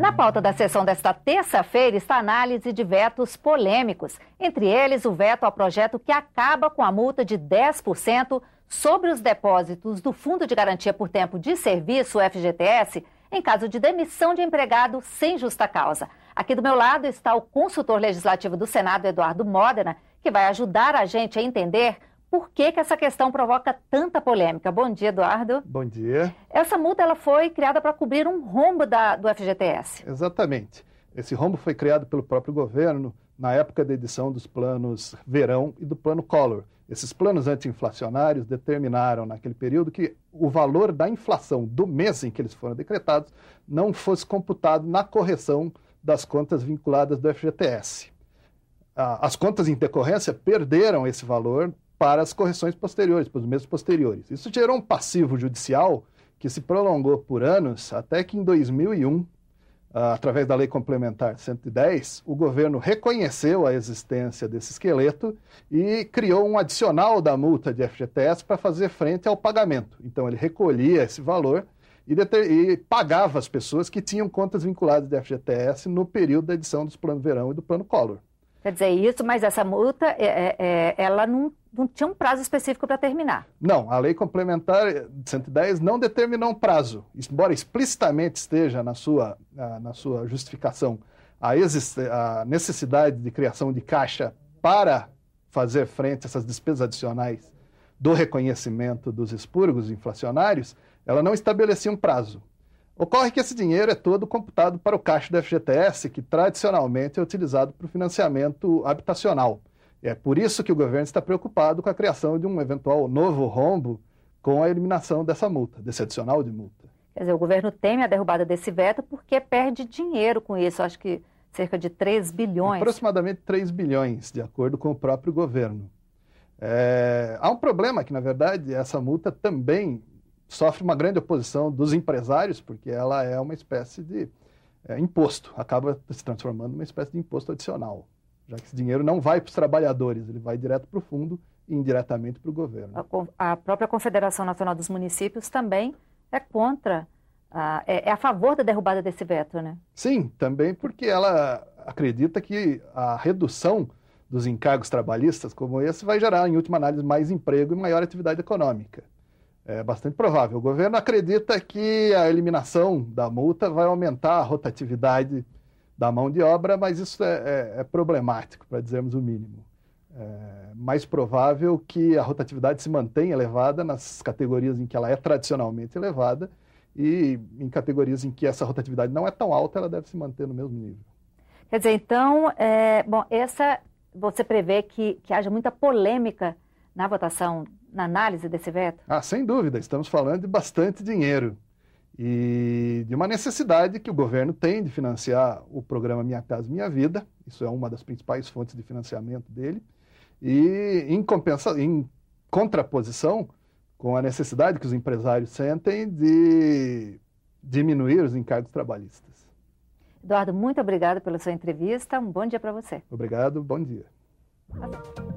Na pauta da sessão desta terça-feira está a análise de vetos polêmicos, entre eles o veto ao projeto que acaba com a multa de 10% sobre os depósitos do Fundo de Garantia por Tempo de Serviço, FGTS, em caso de demissão de empregado sem justa causa. Aqui do meu lado está o consultor legislativo do Senado, Eduardo Modena, que vai ajudar a gente a entender por que, que essa questão provoca tanta polêmica. Bom dia, Eduardo. Bom dia. Essa multa ela foi criada para cobrir um rombo da, do FGTS. Exatamente. Esse rombo foi criado pelo próprio governo na época da edição dos planos Verão e do plano Collor. Esses planos antiinflacionários determinaram naquele período que o valor da inflação do mês em que eles foram decretados não fosse computado na correção das contas vinculadas do FGTS. As contas em decorrência perderam esse valor para as correções posteriores, para os meses posteriores. Isso gerou um passivo judicial que se prolongou por anos, até que em 2001, ah, através da Lei Complementar 110, o governo reconheceu a existência desse esqueleto e criou um adicional da multa de FGTS para fazer frente ao pagamento. Então, ele recolhia esse valor e, e, pagava as pessoas que tinham contas vinculadas de FGTS no período da edição dos planos Verão e do Plano Collor. Quer dizer, isso, mas essa multa, é, é, é, ela não, não tinha um prazo específico para terminar. Não, a lei complementar 110 não determinou um prazo, embora explicitamente esteja na sua, na sua justificação a, a necessidade de criação de caixa para fazer frente a essas despesas adicionais do reconhecimento dos expurgos inflacionários, ela não estabelecia um prazo. Ocorre que esse dinheiro é todo computado para o caixa do FGTS, que tradicionalmente é utilizado para o financiamento habitacional. É por isso que o governo está preocupado com a criação de um eventual novo rombo com a eliminação dessa multa, desse adicional de multa. Quer dizer, o governo teme a derrubada desse veto porque perde dinheiro com isso. Acho que cerca de 3 bilhões. Aproximadamente 3 bilhões, de acordo com o próprio governo. É... há um problema que, na verdade, essa multa também sofre uma grande oposição dos empresários, porque ela é uma espécie de é, imposto, acaba se transformando numa espécie de imposto adicional, já que esse dinheiro não vai para os trabalhadores, ele vai direto para o fundo e indiretamente para o governo. A, a, própria Confederação Nacional dos Municípios também é contra, a, é, é a favor da derrubada desse veto, né? Sim, também porque ela acredita que a redução dos encargos trabalhistas como esse vai gerar, em última análise, mais emprego e maior atividade econômica. É bastante provável. O governo acredita que a eliminação da multa vai aumentar a rotatividade da mão de obra, mas isso é, é, é problemático, para dizermos o mínimo. É mais provável que a rotatividade se mantenha elevada nas categorias em que ela é tradicionalmente elevada e em categorias em que essa rotatividade não é tão alta, ela deve se manter no mesmo nível. Quer dizer, então, é, bom, essa você prevê que, que haja muita polêmica na votação na análise desse veto? Ah, sem dúvida, estamos falando de bastante dinheiro e de uma necessidade que o governo tem de financiar o programa Minha Casa Minha Vida, isso é uma das principais fontes de financiamento dele, e em, compensa, em contraposição com a necessidade que os empresários sentem de diminuir os encargos trabalhistas. Eduardo, muito obrigado pela sua entrevista. Um bom dia para você. Obrigado, bom dia. Até. Tá